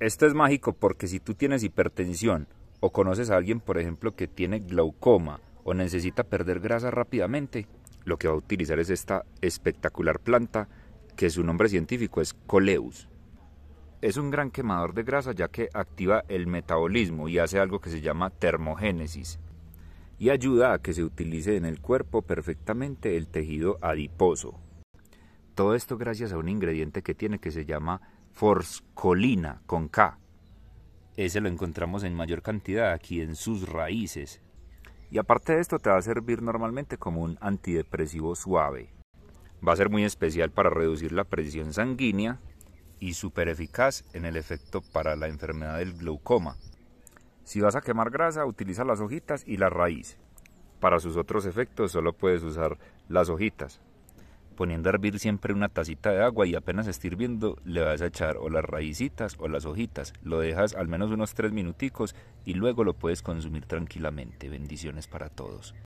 esto es mágico porque si tú tienes hipertensión o conoces a alguien, por ejemplo, que tiene glaucoma o necesita perder grasa rápidamente, lo que va a utilizar es esta espectacular planta que su nombre científico es Coleus. Es un gran quemador de grasa ya que activa el metabolismo y hace algo que se llama termogénesis y ayuda a que se utilice en el cuerpo perfectamente el tejido adiposo. Todo esto gracias a un ingrediente que tiene que se llama forscolina con K. Ese lo encontramos en mayor cantidad aquí en sus raíces. Y aparte de esto te va a servir normalmente como un antidepresivo suave. Va a ser muy especial para reducir la presión sanguínea y súper eficaz en el efecto para la enfermedad del glaucoma. Si vas a quemar grasa, utiliza las hojitas y la raíz. Para sus otros efectos solo puedes usar las hojitas, poniendo a hervir siempre una tacita de agua y apenas esté hirviendo le vas a echar o las raicitas o las hojitas. Lo dejas al menos unos tres minuticos y luego lo puedes consumir tranquilamente. Bendiciones para todos.